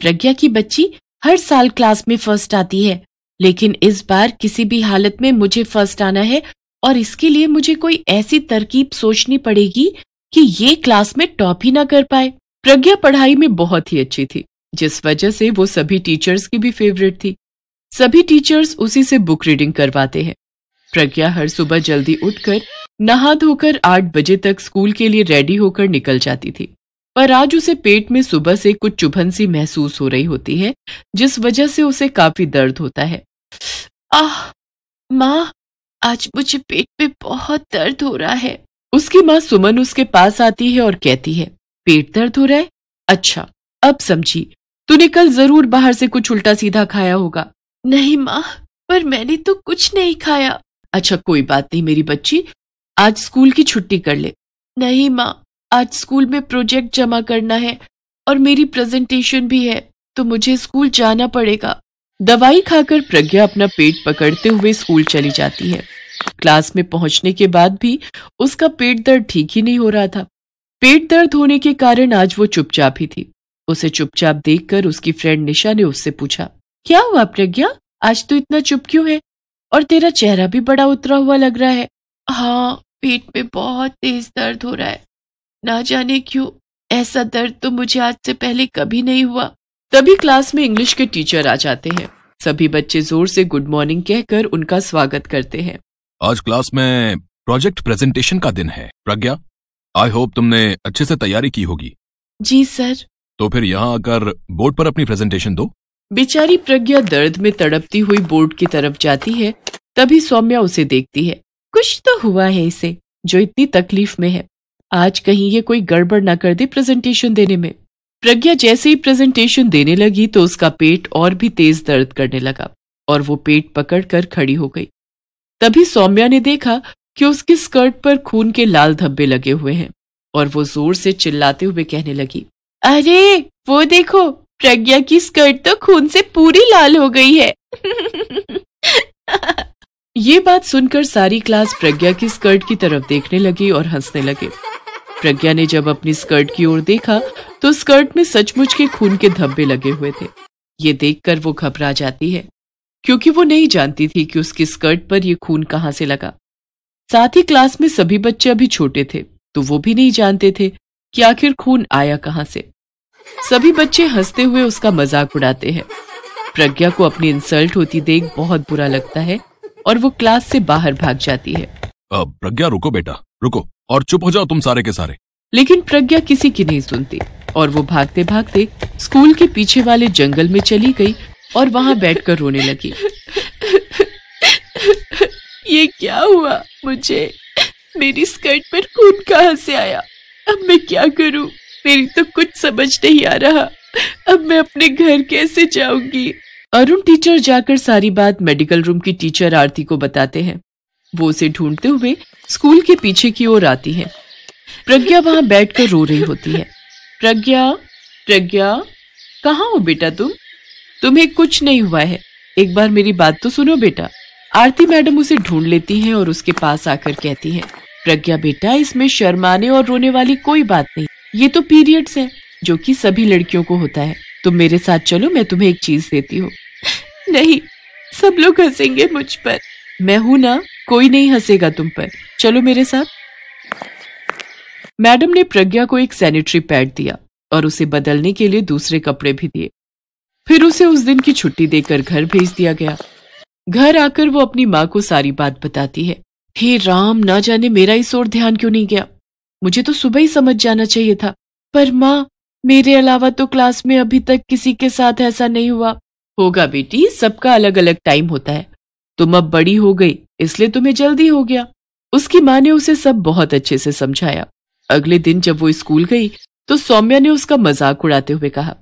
प्रज्ञा की बच्ची हर साल क्लास में फर्स्ट आती है लेकिन इस बार किसी भी हालत में मुझे फर्स्ट आना है और इसके लिए मुझे कोई ऐसी तरकीब सोचनी पड़ेगी कि ये क्लास में टॉप ही ना कर पाए प्रज्ञा पढ़ाई में बहुत ही अच्छी थी जिस वजह से वो सभी टीचर्स की भी फेवरेट थी सभी टीचर्स उसी से बुक रीडिंग करवाते हैं प्रज्ञा हर सुबह जल्दी उठकर नहा धोकर आठ बजे तक स्कूल के लिए रेडी होकर निकल जाती थी पर आज उसे पेट में सुबह से कुछ चुभन सी महसूस हो रही होती है जिस वजह से उसे काफी दर्द होता है आह माँ आज मुझे पेट में बहुत दर्द हो रहा है उसकी माँ सुमन उसके पास आती है और कहती है पेट दर्द हो रहा है अच्छा अब समझी तूने कल जरूर बाहर से कुछ उल्टा सीधा खाया होगा नहीं माँ पर मैंने तो कुछ नहीं खाया अच्छा कोई बात नहीं मेरी बच्ची आज स्कूल की छुट्टी कर ले नहीं माँ आज स्कूल में प्रोजेक्ट जमा करना है और मेरी प्रेजेंटेशन भी है तो मुझे स्कूल जाना पड़ेगा दवाई खाकर प्रज्ञा अपना पेट पकड़ते हुए स्कूल चली जाती है क्लास में पहुंचने के बाद भी उसका पेट दर्द ठीक ही नहीं हो रहा था पेट दर्द होने के कारण आज वो चुपचाप ही थी उसे चुपचाप देखकर उसकी फ्रेंड निशा ने उससे पूछा क्या हुआ प्रज्ञा आज तो इतना चुप क्यों है और तेरा चेहरा भी बड़ा उतरा हुआ लग रहा है हाँ पेट में बहुत तेज दर्द हो रहा है ना जाने क्यों ऐसा दर्द तो मुझे आज से पहले कभी नहीं हुआ तभी क्लास में इंग्लिश के टीचर आ जाते हैं सभी बच्चे जोर से गुड मॉर्निंग कहकर उनका स्वागत करते हैं आज क्लास में प्रोजेक्ट प्रेजेंटेशन का दिन है प्रज्ञा आई होप तुमने अच्छे से तैयारी की होगी जी सर तो फिर यहाँ आकर बोर्ड पर अपनी प्रेजेंटेशन दो बेचारी प्रज्ञा दर्द में तड़पती हुई बोर्ड की तरफ जाती है तभी सौम्या उसे देखती है कुछ तो हुआ है इसे जो इतनी तकलीफ में है आज कहीं ये कोई गड़बड़ ना कर दे प्रेजेंटेशन देने में प्रज्ञा जैसे ही प्रेजेंटेशन देने लगी तो उसका पेट और भी तेज दर्द करने लगा और वो पेट पकड़ कर खड़ी हो गई तभी सौम्या ने देखा कि उसके स्कर्ट पर खून के लाल धब्बे लगे हुए हैं और वो जोर से चिल्लाते हुए कहने लगी अरे वो देखो प्रज्ञा की स्कर्ट तो खून से पूरी लाल हो गई है ये बात सुनकर सारी क्लास प्रज्ञा की स्कर्ट की तरफ देखने लगी और हंसने लगे प्रज्ञा ने जब अपनी स्कर्ट की ओर देखा तो स्कर्ट में सचमुच के खून के धब्बे लगे हुए थे ये देखकर वो घबरा जाती है क्योंकि वो नहीं जानती थी कि उसकी स्कर्ट पर यह खून कहाँ से लगा साथ ही क्लास में सभी बच्चे अभी छोटे थे तो वो भी नहीं जानते थे कि आखिर खून आया कहां से सभी बच्चे हंसते हुए उसका मजाक उड़ाते हैं प्रज्ञा को अपनी इंसल्ट होती देख बहुत बुरा लगता है और वो क्लास से बाहर भाग जाती है प्रज्ञा रुको बेटा रुको और चुप हो जाओ तुम सारे के सारे लेकिन प्रज्ञा किसी की नहीं सुनती और वो भागते भागते स्कूल के पीछे वाले जंगल में चली गई और वहाँ कर रोने लगी ये क्या हुआ मुझे मेरी स्कर्ट पर खून कहाँ से आया अब मैं क्या करूँ मेरी तो कुछ समझ नहीं आ रहा अब मैं अपने घर कैसे जाऊंगी अरुण टीचर जाकर सारी बात मेडिकल रूम की टीचर आरती को बताते हैं वो उसे ढूंढते हुए स्कूल के पीछे की ओर आती है प्रज्ञा वहां बैठकर रो रही होती है प्रज्ञा प्रज्ञा कहा हो बेटा तुम तुम्हें कुछ नहीं हुआ है एक बार मेरी बात तो सुनो बेटा आरती मैडम उसे ढूंढ लेती हैं और उसके पास आकर कहती हैं प्रज्ञा बेटा इसमें शर्माने और रोने वाली कोई बात नहीं ये तो पीरियड्स हैं जो कि सभी लड़कियों को होता है तुम मेरे साथ चलो मैं तुम्हें एक चीज देती हूँ नहीं सब लोग हंसेंगे मुझ पर मैं हूं ना कोई नहीं हंसेगा तुम पर चलो मेरे साथ मैडम ने प्रज्ञा को एक सैनिटरी पैड दिया और उसे बदलने के लिए दूसरे कपड़े भी दिए फिर उसे उस दिन की छुट्टी देकर घर भेज दिया गया घर आकर वो अपनी माँ को सारी बात बताती है हे राम ना जाने मेरा इस ओर ध्यान क्यों नहीं गया मुझे तो सुबह ही समझ जाना चाहिए था पर माँ मेरे अलावा तो क्लास में अभी तक किसी के साथ ऐसा नहीं हुआ होगा बेटी सबका अलग अलग टाइम होता है तुम अब बड़ी हो गई इसलिए तुम्हें जल्दी हो गया उसकी माँ ने उसे सब बहुत अच्छे से समझाया अगले दिन जब वो स्कूल गई तो सौम्या ने उसका मजाक उड़ाते हुए कहा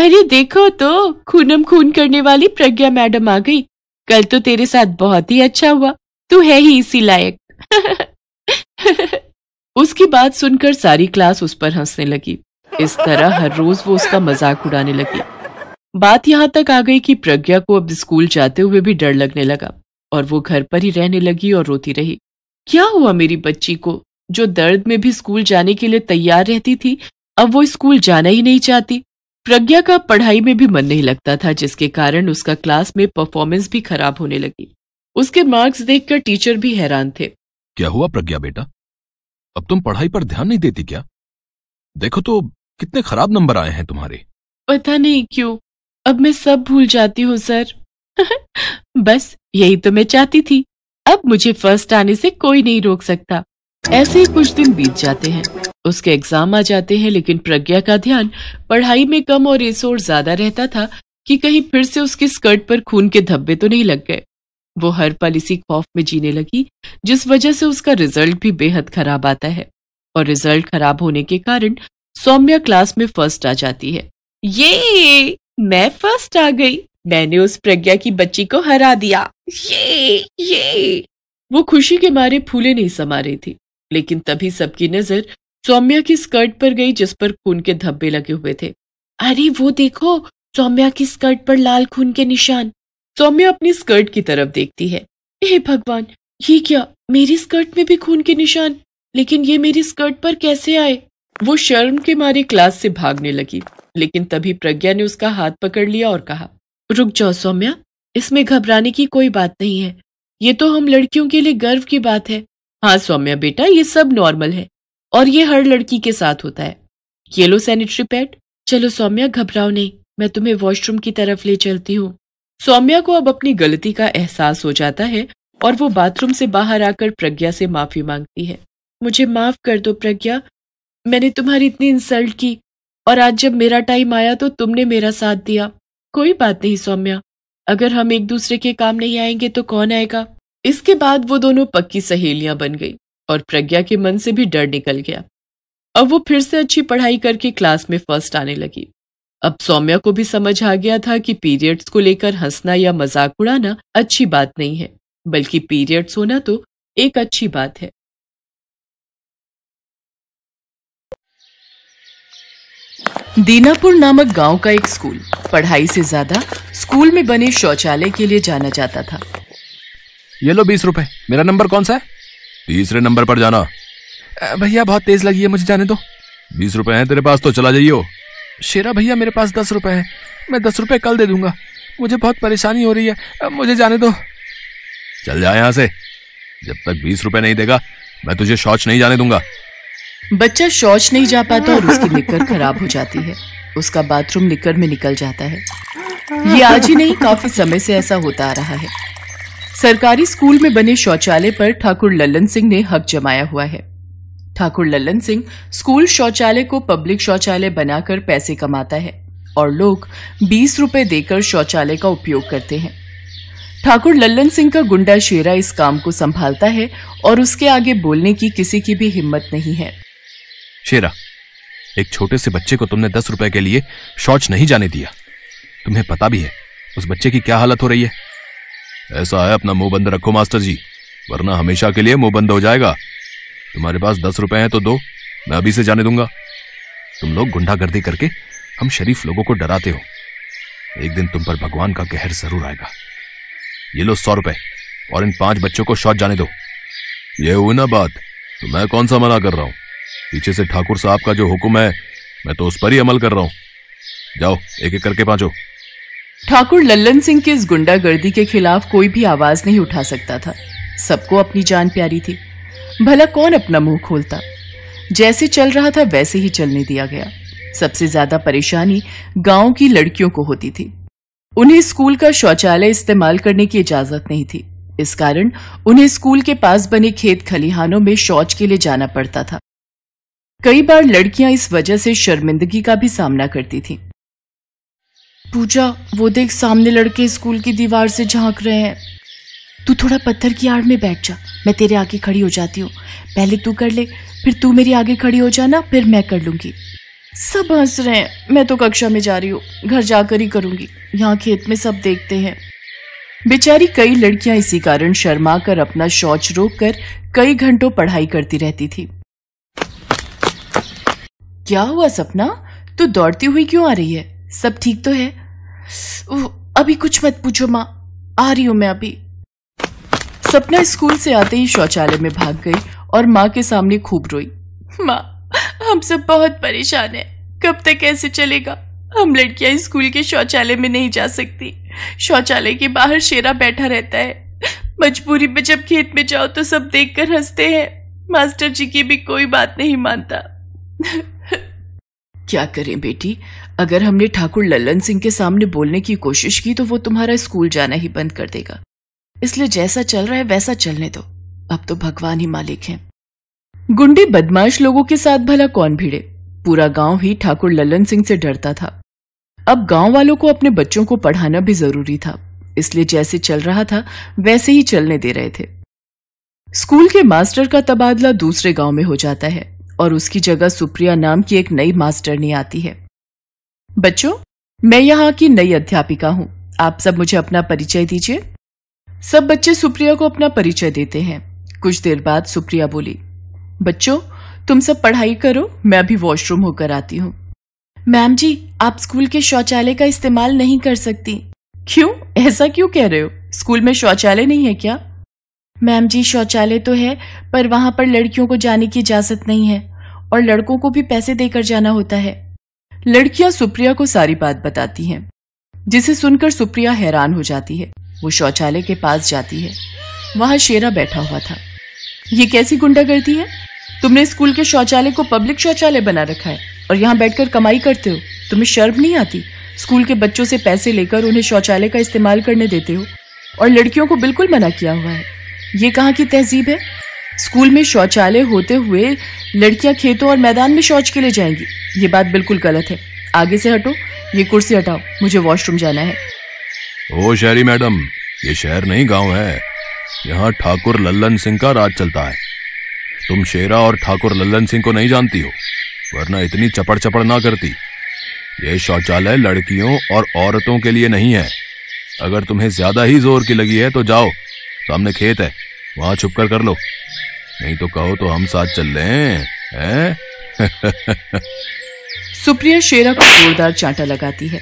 अरे देखो तो खूनम खून करने वाली प्रज्ञा मैडम आ गई कल तो तेरे साथ बहुत ही अच्छा हुआ तू है ही इसी लायक उसकी बात सुनकर सारी क्लास उस पर हंसने लगी इस तरह हर रोज वो उसका मजाक उड़ाने लगी बात यहाँ तक आ गई कि प्रज्ञा को अब स्कूल जाते हुए भी डर लगने लगा और वो घर पर ही रहने लगी और रोती रही क्या हुआ मेरी बच्ची को जो दर्द में भी स्कूल जाने के लिए तैयार रहती थी अब वो स्कूल जाना ही नहीं चाहती प्रज्ञा का पढ़ाई में भी मन नहीं लगता था जिसके कारण उसका क्लास में परफॉर्मेंस भी खराब होने लगी उसके मार्क्स देखकर टीचर भी हैरान थे क्या हुआ प्रज्ञा बेटा अब तुम पढ़ाई पर ध्यान नहीं देती क्या देखो तो कितने खराब नंबर आए हैं तुम्हारे पता नहीं क्यों अब मैं सब भूल जाती हूँ सर बस यही तो मैं चाहती थी अब मुझे फर्स्ट आने से कोई नहीं रोक सकता ऐसे ही कुछ दिन बीत जाते हैं उसके एग्जाम आ जाते हैं लेकिन प्रज्ञा का ध्यान पढ़ाई में कम और एसोर ज्यादा रहता था कि कहीं फिर से उसकी स्कर्ट पर खून के धब्बे तो नहीं लग गए वो हर पल इसी खौफ में जीने लगी जिस वजह से उसका रिजल्ट भी बेहद खराब आता है और रिजल्ट खराब होने के कारण सौम्या क्लास में फर्स्ट आ जाती है ये मैं फर्स्ट आ गई मैंने उस प्रज्ञा की बच्ची को हरा दिया ये ये वो खुशी के मारे फूले नहीं समा रही थी लेकिन तभी सबकी नजर सौम्या की स्कर्ट पर गई जिस पर खून के धब्बे लगे हुए थे अरे वो देखो सौम्या की स्कर्ट पर लाल खून के निशान सौम्या अपनी स्कर्ट की तरफ देखती है हे भगवान ये क्या मेरी स्कर्ट में भी खून के निशान लेकिन ये मेरी स्कर्ट पर कैसे आए वो शर्म के मारे क्लास से भागने लगी लेकिन तभी प्रज्ञा ने उसका हाथ पकड़ लिया और कहा रुक जाओ सौम्या इसमें घबराने की कोई बात नहीं है ये तो हम लड़कियों के लिए गर्व की बात है हाँ सौम्या बेटा ये सब नॉर्मल है और ये हर लड़की के साथ होता है ये लो सैनिटरी पैड चलो सौम्या घबराओ नहीं मैं तुम्हें वॉशरूम की तरफ ले चलती हूँ सौम्या को अब अपनी गलती का एहसास हो जाता है और वो बाथरूम से बाहर आकर प्रज्ञा से माफी मांगती है मुझे माफ कर दो प्रज्ञा मैंने तुम्हारी इतनी इंसल्ट की और आज जब मेरा टाइम आया तो तुमने मेरा साथ दिया कोई बात नहीं सौम्या अगर हम एक दूसरे के काम नहीं आएंगे तो कौन आएगा इसके बाद वो दोनों पक्की सहेलियां बन गई और प्रज्ञा के मन से भी डर निकल गया अब वो फिर से अच्छी पढ़ाई करके क्लास में फर्स्ट आने लगी अब सौम्या को भी समझ आ गया था कि पीरियड्स को लेकर हंसना या मजाक उड़ाना अच्छी बात नहीं है बल्कि पीरियड्स होना तो एक अच्छी बात है दीनापुर नामक गांव का एक स्कूल पढ़ाई से ज्यादा स्कूल में बने शौचालय के लिए जाना जाता था ये लो बीस रुपए मेरा नंबर कौन सा है तीसरे नंबर पर जाना भैया बहुत तेज लगी है मुझे जाने दो बीस रुपए हैं तेरे पास तो चला जाइयो शेरा भैया मेरे पास दस रुपए हैं मैं दस रुपए कल दे दूंगा मुझे बहुत परेशानी हो रही है मुझे जाने दो चल जा यहाँ से जब तक बीस रुपए नहीं देगा मैं तुझे शौच नहीं जाने दूंगा बच्चा शौच नहीं जा पाता और उसकी निकर खराब हो जाती है उसका बाथरूम निकर में निकल जाता है ये आज ही नहीं काफी समय से ऐसा होता आ रहा है सरकारी स्कूल में बने शौचालय पर ठाकुर लल्लन सिंह ने हक जमाया हुआ है ठाकुर लल्लन सिंह स्कूल शौचालय को पब्लिक शौचालय बनाकर पैसे कमाता है और लोग बीस रुपए देकर शौचालय का उपयोग करते हैं ठाकुर लल्लन सिंह का गुंडा शेरा इस काम को संभालता है और उसके आगे बोलने की किसी की भी हिम्मत नहीं है शेरा एक छोटे से बच्चे को तुमने दस रुपए के लिए शौच नहीं जाने दिया तुम्हें पता भी है उस बच्चे की क्या हालत हो रही है ऐसा है अपना मुंह बंद रखो मास्टर जी वरना हमेशा के लिए मुंह बंद हो जाएगा तुम्हारे पास दस रुपए हैं तो दो मैं अभी से जाने दूंगा तुम लोग गुंडागर्दी करके हम शरीफ लोगों को डराते हो एक दिन तुम पर भगवान का कहर जरूर आएगा ये लो सौ रुपए और इन पांच बच्चों को शौच जाने दो ये हुई ना बात तो मैं कौन सा मना कर रहा हूं पीछे से ठाकुर साहब का जो हुक्म है मैं तो उस पर ही अमल कर रहा हूँ जाओ एक एक करके पाचो ठाकुर लल्लन सिंह की इस गुंडागर्दी के खिलाफ कोई भी आवाज नहीं उठा सकता था सबको अपनी जान प्यारी थी भला कौन अपना मुंह खोलता जैसे चल रहा था वैसे ही चलने दिया गया सबसे ज्यादा परेशानी गांव की लड़कियों को होती थी उन्हें स्कूल का शौचालय इस्तेमाल करने की इजाजत नहीं थी इस कारण उन्हें स्कूल के पास बने खेत खलिहानों में शौच के लिए जाना पड़ता था कई बार लड़कियां इस वजह से शर्मिंदगी का भी सामना करती थीं। पूजा वो देख सामने लड़के स्कूल की दीवार से झांक रहे हैं तू थोड़ा पत्थर की आड़ में बैठ जा मैं तेरे आगे खड़ी हो जाती हूँ पहले तू कर ले फिर तू मेरी आगे खड़ी हो जाना फिर मैं कर लूंगी सब हंस रहे हैं मैं तो कक्षा में जा रही हूँ घर जाकर ही करूंगी यहाँ खेत में सब देखते हैं बेचारी कई लड़कियां इसी कारण शर्मा कर अपना शौच रोक कर कई घंटों पढ़ाई करती रहती थी क्या हुआ सपना तू तो दौड़ती हुई क्यों आ रही है सब ठीक तो है अभी कुछ मत पूछो माँ आ रही हूँ मैं अभी सपना स्कूल से आते ही शौचालय में भाग गई और माँ के सामने खूब रोई माँ हम सब बहुत परेशान है कब तक ऐसे चलेगा हम लड़कियां स्कूल के शौचालय में नहीं जा सकती शौचालय के बाहर शेरा बैठा रहता है मजबूरी में जब खेत में जाओ तो सब देखकर हंसते हैं मास्टर जी की भी कोई बात नहीं मानता क्या करें बेटी अगर हमने ठाकुर लल्लन सिंह के सामने बोलने की कोशिश की तो वो तुम्हारा स्कूल जाना ही बंद कर देगा इसलिए जैसा चल रहा है वैसा चलने दो अब तो भगवान ही मालिक हैं गुंडे बदमाश लोगों के साथ भला कौन भिड़े पूरा गांव ही ठाकुर लल्लन सिंह से डरता था अब गांव वालों को अपने बच्चों को पढ़ाना भी जरूरी था इसलिए जैसे चल रहा था वैसे ही चलने दे रहे थे स्कूल के मास्टर का तबादला दूसरे गांव में हो जाता है और उसकी जगह सुप्रिया नाम की एक नई मास्टरनी आती है बच्चों मैं यहाँ की नई अध्यापिका हूँ आप सब मुझे अपना परिचय दीजिए सब बच्चे सुप्रिया को अपना परिचय देते हैं कुछ देर बाद सुप्रिया बोली बच्चों तुम सब पढ़ाई करो मैं अभी वॉशरूम होकर आती हूँ मैम जी आप स्कूल के शौचालय का इस्तेमाल नहीं कर सकती क्यों ऐसा क्यों कह रहे हो स्कूल में शौचालय नहीं है क्या मैम जी शौचालय तो है पर वहां पर लड़कियों को जाने की इजाजत नहीं है और लड़कों को भी पैसे देकर जाना होता है लड़कियां सुप्रिया को सारी बात बताती हैं जिसे सुनकर सुप्रिया हैरान हो जाती है वो शौचालय के पास जाती है वहां शेरा बैठा हुआ था ये कैसी गुंडागर्दी है तुमने स्कूल के शौचालय को पब्लिक शौचालय बना रखा है और यहाँ बैठकर कमाई करते हो तुम्हें शर्म नहीं आती स्कूल के बच्चों से पैसे लेकर उन्हें शौचालय का इस्तेमाल करने देते हो और लड़कियों को बिल्कुल मना किया हुआ है ये कहाँ की तहजीब है स्कूल में शौचालय होते हुए लड़कियां खेतों और मैदान में शौच के लिए जाएंगी ये बात बिल्कुल गलत है आगे से हटो ये कुर्सी हटाओ मुझे वॉशरूम जाना है ओ शहरी मैडम ये शहर नहीं गांव है यहाँ ठाकुर लल्लन सिंह का राज चलता है तुम शेरा और ठाकुर लल्लन सिंह को नहीं जानती हो वरना इतनी चपड़ चपड़ ना करती ये शौचालय लड़कियों और औरतों के लिए नहीं है अगर तुम्हें ज्यादा ही जोर की लगी है तो जाओ सामने खेत है वहां छुप कर कर लो नहीं तो कहो तो हम साथ चल रहे हैं सुप्रिया शेरा को जोरदार चांटा लगाती है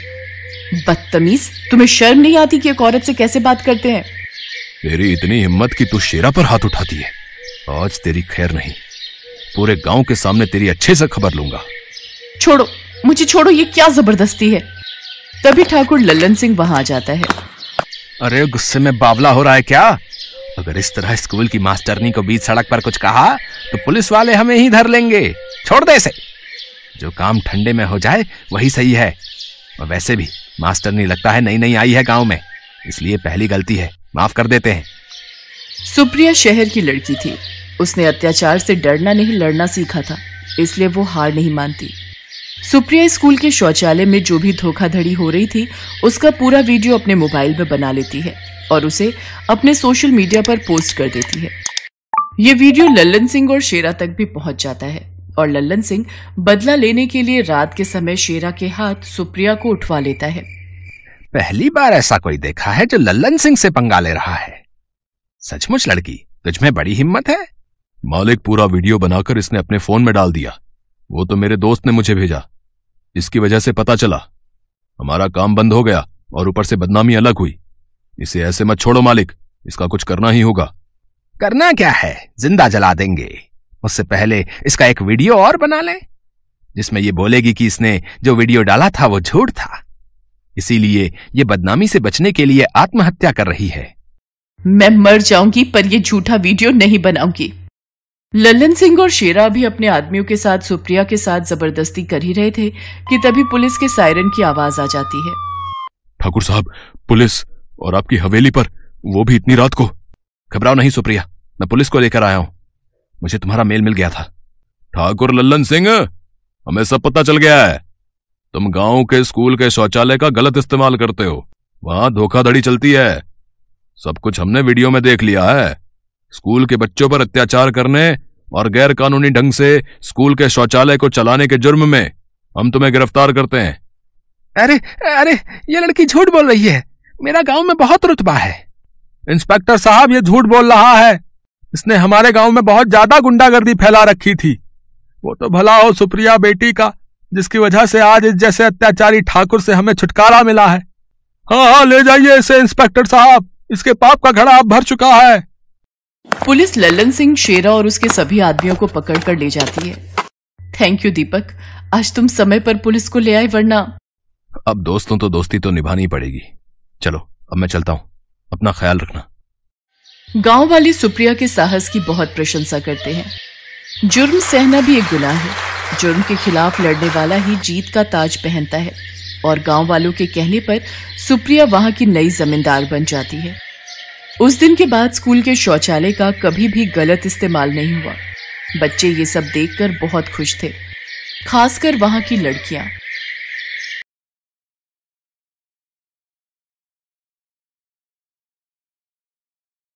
बदतमीज तुम्हें शर्म नहीं आती कि एक औरत से कैसे बात करते हैं तेरी इतनी हिम्मत कि तू शेरा पर हाथ उठाती है आज तेरी खैर नहीं पूरे गांव के सामने तेरी अच्छे से खबर लूंगा छोड़ो मुझे छोड़ो ये क्या जबरदस्ती है तभी ठाकुर लल्लन सिंह वहां आ जाता है अरे गुस्से में बावला हो रहा है क्या अगर इस तरह स्कूल की मास्टरनी को बीच सड़क पर कुछ कहा तो पुलिस वाले हमें ही धर लेंगे छोड़ दे इसे जो काम ठंडे में हो जाए वही सही है और वैसे भी मास्टरनी लगता है नई नई आई है गांव में इसलिए पहली गलती है माफ कर देते हैं सुप्रिया शहर की लड़की थी उसने अत्याचार से डरना नहीं लड़ना सीखा था इसलिए वो हार नहीं मानती सुप्रिया स्कूल के शौचालय में जो भी धोखाधड़ी हो रही थी उसका पूरा वीडियो अपने मोबाइल में बना लेती है और उसे अपने सोशल मीडिया पर पोस्ट कर देती है ये वीडियो लल्लन सिंह और शेरा तक भी पहुंच जाता है और लल्लन सिंह बदला लेने के लिए रात के समय शेरा के हाथ सुप्रिया को उठवा लेता है पहली बार ऐसा कोई देखा है जो लल्लन सिंह से पंगा ले रहा है सचमुच लड़की तुझमें बड़ी हिम्मत है मालिक पूरा वीडियो बनाकर इसने अपने फोन में डाल दिया वो तो मेरे दोस्त ने मुझे भेजा इसकी वजह से पता चला हमारा काम बंद हो गया और ऊपर से बदनामी अलग हुई इसे ऐसे मत छोड़ो मालिक इसका कुछ करना ही होगा करना क्या है जिंदा जला देंगे उससे पहले इसका एक वीडियो और बना ले जिसमें ये बोलेगी कि इसने जो वीडियो डाला था वो झूठ था इसीलिए ये बदनामी से बचने के लिए आत्महत्या कर रही है मैं मर जाऊंगी पर यह झूठा वीडियो नहीं बनाऊंगी लल्लन सिंह और शेरा भी अपने आदमियों के साथ सुप्रिया के साथ जबरदस्ती कर ही रहे थे कि तभी पुलिस के सायरन की आवाज आ जाती है ठाकुर साहब पुलिस और आपकी हवेली पर वो भी इतनी रात को घबराओ नहीं सुप्रिया मैं पुलिस को लेकर आया हूँ मुझे तुम्हारा मेल मिल गया था ठाकुर लल्लन सिंह हमें सब पता चल गया है तुम गांव के स्कूल के शौचालय का गलत इस्तेमाल करते हो वहां धोखाधड़ी चलती है सब कुछ हमने वीडियो में देख लिया है स्कूल के बच्चों पर अत्याचार करने और गैर कानूनी ढंग से स्कूल के शौचालय को चलाने के जुर्म में हम तुम्हें गिरफ्तार करते हैं अरे अरे ये लड़की झूठ बोल रही है मेरा गांव में बहुत रुतबा है इंस्पेक्टर साहब ये झूठ बोल रहा है इसने हमारे गांव में बहुत ज्यादा गुंडागर्दी फैला रखी थी वो तो भला हो सुप्रिया बेटी का जिसकी वजह से आज इस जैसे अत्याचारी ठाकुर से हमें छुटकारा मिला है हाँ हाँ ले जाइए इसे इंस्पेक्टर साहब इसके पाप का घड़ा अब भर चुका है पुलिस ललन सिंह शेरा और उसके सभी आदमियों को पकड़ कर ले जाती है थैंक यू दीपक आज तुम समय पर पुलिस को ले आए वरना अब दोस्तों तो दोस्ती तो निभानी पड़ेगी चलो अब मैं चलता हूँ अपना ख्याल रखना गांव वाले सुप्रिया के साहस की बहुत प्रशंसा करते हैं जुर्म सहना भी एक गुनाह है जुर्म के खिलाफ लड़ने वाला ही जीत का ताज पहनता है और गांव वालों के कहने पर सुप्रिया वहां की नई जमींदार बन जाती है उस दिन के बाद स्कूल के शौचालय का कभी भी गलत इस्तेमाल नहीं हुआ बच्चे ये सब देखकर बहुत खुश थे खासकर वहां की लड़कियां